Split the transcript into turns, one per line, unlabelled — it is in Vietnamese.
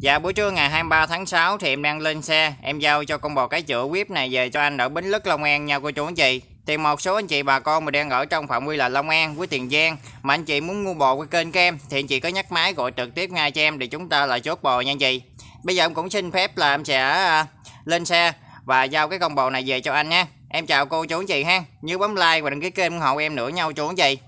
Dạ buổi trưa ngày 23 tháng 6 thì em đang lên xe Em giao cho con bò cái chữa whip này về cho anh ở Bến Lức Long An nha cô chú anh chị Thì một số anh chị bà con mà đang ở trong phạm vi là Long An với Tiền Giang Mà anh chị muốn mua bò qua kênh của em Thì anh chị có nhắc máy gọi trực tiếp ngay cho em để chúng ta lại chốt bò nha anh chị Bây giờ em cũng xin phép là em sẽ à, lên xe và giao cái con bò này về cho anh nha Em chào cô chú anh chị ha Nhớ bấm like và đăng ký kênh ủng hộ em nữa nhau chú anh chị